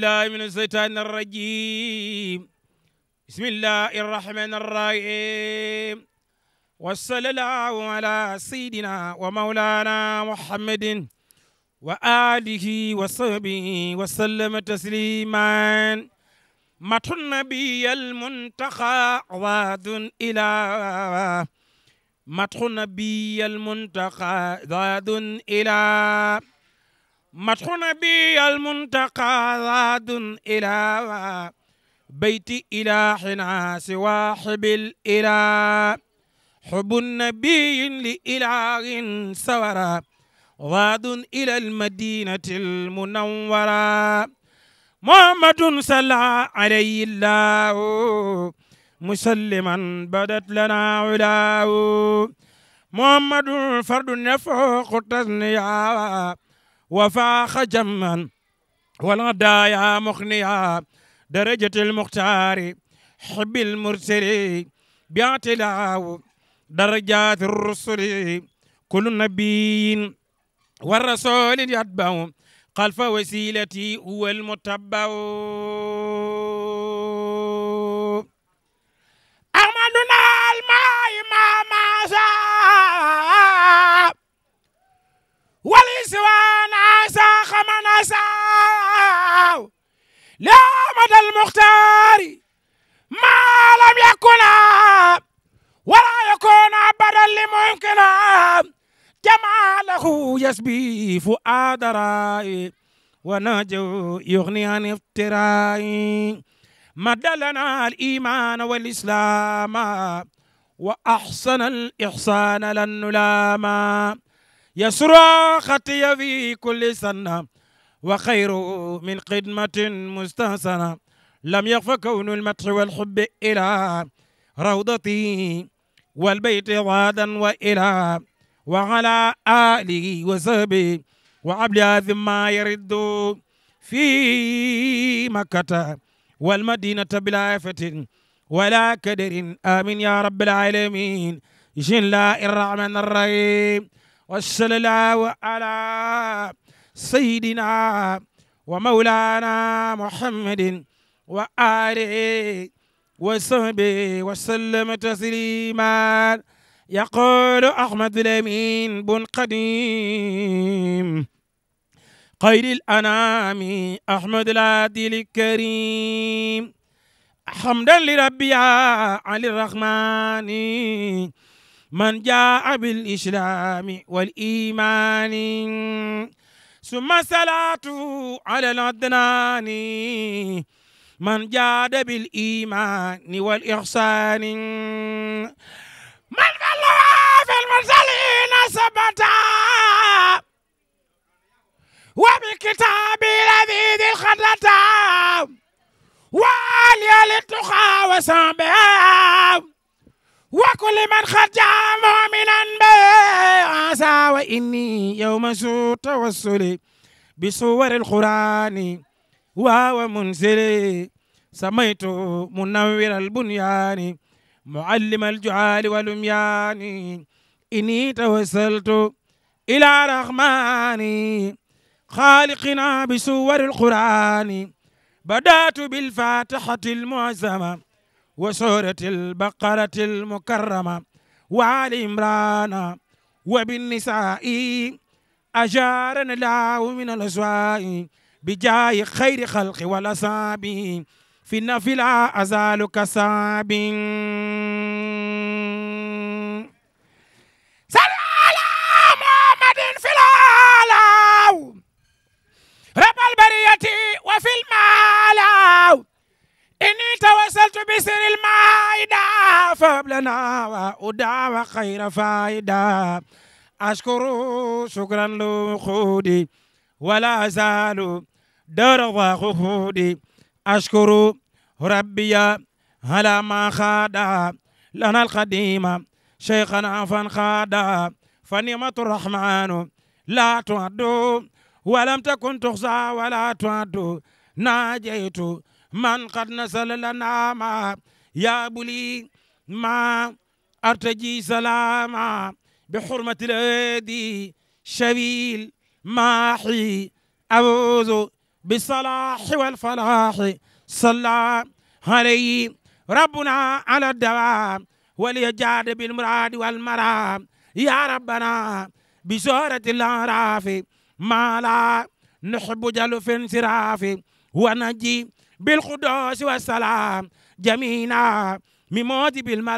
بالله من الشيطان الرجيم بسم الله الرحمن الرحيم وصلى الله على سيدنا ومولانا محمد وآله وصحبه وسلم تسليما مت النبي المنتقى ضاد إلى مت النبي المنتقى ضاد إلى مدح نبي المنتقى زاد إلى بيت حنا سوى حب الإله حب النبي لإله سورا واد إلى المدينة المنورة محمد صلى عليه الله مسلما بدت لنا علاه محمد فرد نفوق تزنيا وفاخ جما والغدا يا مخنيا درجة المختار حب المرسل باعتلاو درجات الرسل كل نبي والرسول يتبع خلف وسيلتي هو المتبع لا مدى المختار ما لم يكن ولا يكون أبدا لممكنا جماله يسبي فؤاد رائي ونجو يغني عن افترائي مد لنا الإيمان والإسلام وأحسن الإحسان لن نلام يسرى خطي في كل سنة وخير من خدمة مستحسنة لم يخف كون المدح والحب إلى روضتي والبيت غادا وإلى وعلى آله وصحبه وعبلها ما يرد في مكة والمدينة بلا فتن ولا كدر آمين يا رب العالمين بسم الله الرحمن الرحيم والصلاة على سيدنا ومولانا محمد وآله وصحبه وسلم تسليما يقول أحمد الأمين بن قديم خير الأنام أحمد العادل الكريم حمدا لربي على الرحمن من جاء بالإسلام والإيمان ثم سلات على الأدنان من جاد بالإيمان والإحسان من بلغ في المرسلين سبتا وبكتاب لذيذ ذي الخدتا وآلي للتقى وصحبها وكل من خرج مؤمنا به وإني يوم سوء توسلي بصور القرآن وهو منزلي سميت منور البنيان معلم الجعال والميان إني توسلت إلى رحمن خالقنا بصور القرآن بدأت بالفاتحة المعزمة وسورة البقرة المكرمة وعلى إمرانا وبالنساء أجارنا الله من الأسواء بجاه خير خلق والأصاب في النفلة لا أزال كساب في العالم رب البرية وفي المال إني توسلت بسر المائدة فابلنا وأدعى وخير فائدة أشكر شكرا لخودي ولا أزال درضى خودي أشكر ربي على ما خادا لنا القديمة شيخنا فانخادا فنعمة الرحمن لا تعد ولم تكن تخزى ولا تعد ناجيت من قد نسل ما يا بلي ما أرتجي سلاما بحرمة الأيدي شبيل ماحي أبوز بالصلاح والفلاح صلى عليه ربنا على الدوام وليجاد بالمراد والمرام يا ربنا بسورة الأعراف ما لا نحب جلف في ونجيب ونجي بالقدوس والسلام جمينا من موجب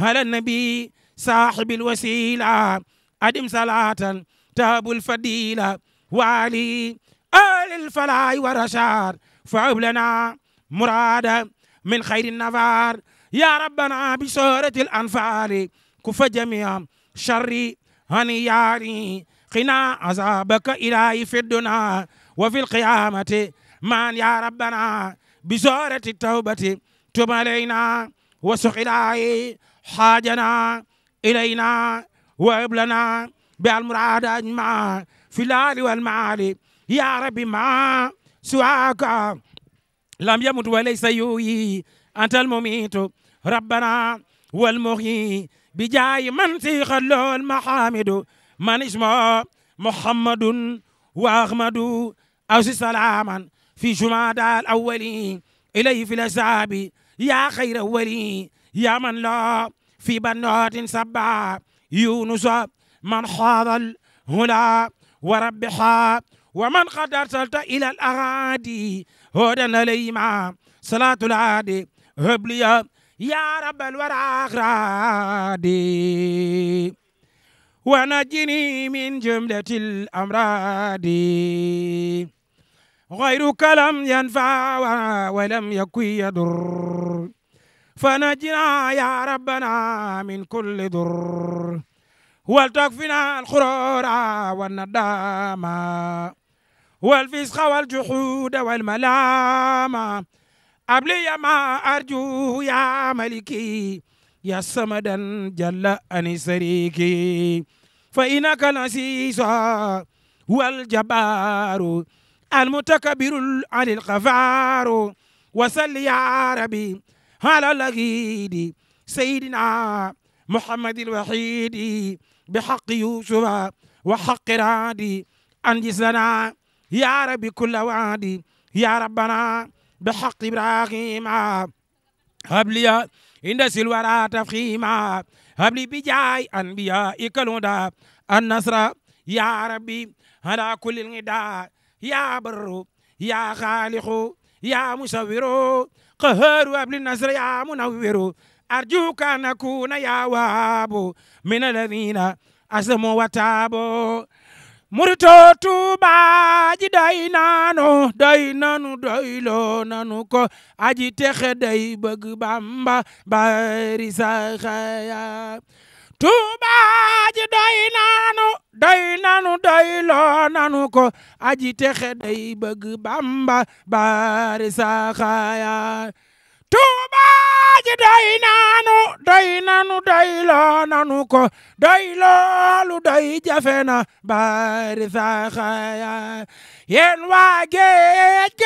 على النبي صاحب الوسيلة أدم صلاة تاب الفديلة وعلي آل الفلاي والرشاد فهب لنا مراد من خير النفار يا ربنا بسورة الأنفال كف جميع شر هنياري قنا عذابك إلهي في الدنيا وفي القيامة مان يا ربنا بزورة التوبة تب علينا وسق حاجنا إلينا وابلنا بالمراد أجمع في الآل والمعالي يا ربي ما سواك لم يمت وليس يوي أنت المميت ربنا والمغي بجاي من تخلو المحامد من اسمه محمد وأحمد أوصي سلاما في جمادى الأولين إليه في الأسعاب يا خير أولي يا من لا في بنات سبع يونس من حاض الهلا وربحا ومن قد أرسلت إلى الأغادي هدى ليما صلاة العادي هب لي يا رب الورى أغرادي ونجني من جملة الأمراض غيرك لم ينفع ولم يكن يضر فنجنا يا ربنا من كل ضر ولتكفنا الخرور والندام والفسخ والجحود والملام أبلي ما أرجو يا ملكي يا صمدا جل أني سريكي فإنك العزيز والجبار المتكبر على الغفار وصل يا ربي على لقيد سيدنا محمد الوحيد بحق يوسف وحق رادي أنجزنا يا ربي كل وادي يا ربنا بحق إبراهيم هب لي عند سلورا تفخيما هب لي بجاي أنبياء كلودا النصر يا ربي على كل الغداء yaa barru yaa xaaliqu yaa musawiru qaharu abli nasr yaa munawwiru arjuka an yaa waabu min alladina asamu wa taabu murito tuuba ji day naanu day nanu doyloo ko aji texe day bëgg bamba bari saxaya Tuubaa doy nanu doy nanu doy loo nanu ko aji texe day bëgg Bamba bari saxaaya Tuubaa ji doy nanu doy nanu doy loo nanu ko doy loolu doy jafe na bari saxaaya yéen waa géej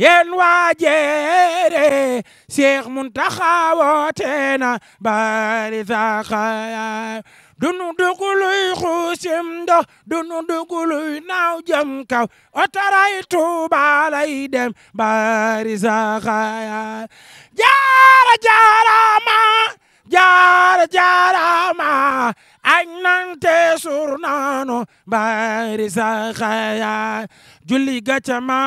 yéen waa jéere Seex Muntaxa woote na bari saxaaya dunu duguluy xuusim ndox dunu duguluy naaw jëm kaw otaray Tuuba lay dem bari saxaaya jaara jaara ma jaar jaarama añ nante sur naanu bari saxaya julli gaca ma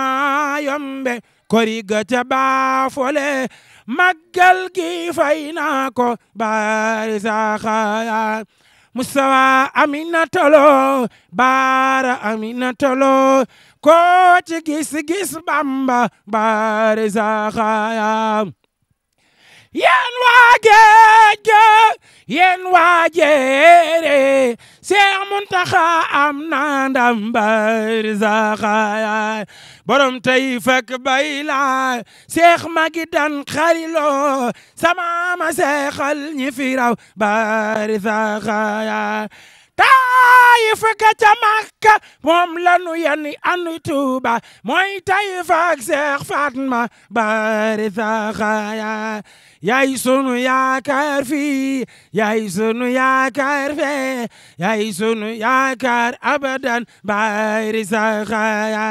yombe kori gaca baafole maggal gi fay naa ko bari saxaya musawa amina tolo bara amina tolo ko ci gis gis bamba bari saxaya yéen waa géej ga yéen waa jéere Seex Muntaxa am na ndam barzaxa borom tey fekk bay la Seex magi dan xarilo sama ma seexal ñi fi raw barzaxa Taayif ga ca Makka moom la nu yéen anu Tuuba mooy Taayif ak Seex Fatma bari saxaaya yaay sunu yaakaar fii yaay sunu yaakaar fee yaay sunu yaakaar abadan bari saxaaya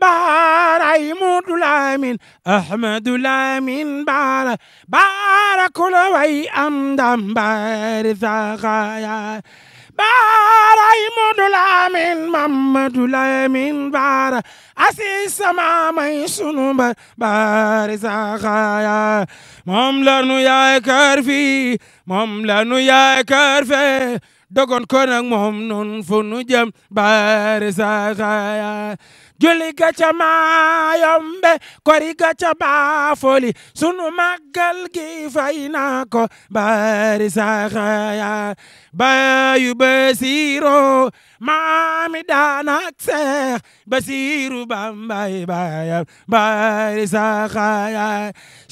baaray Moodu Lamin Ahmadu Lamin baara baara ku la way am ndam bari saxaaya baara Ahmadou Lamine Mamadou Lamine baara asis sama may sunu ba baari saxaaya moom la nu yaakaar fii moom la nu yaakaar fee dogon ko nag moom nun fu nu jëm baari saxaaya juli gaca maa yombe kori gaca baa foli sunu màggal gi fay naa ko bari saxaya bayu basiiro maami daanak seex basiiru bambay bayam bari saxaya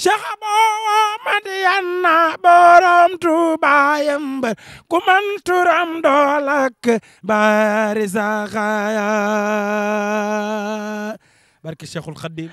cheikh abowo madiyanna borom tubayam ba ku man turam doolak bari saxaya barke Cheikhul Khadim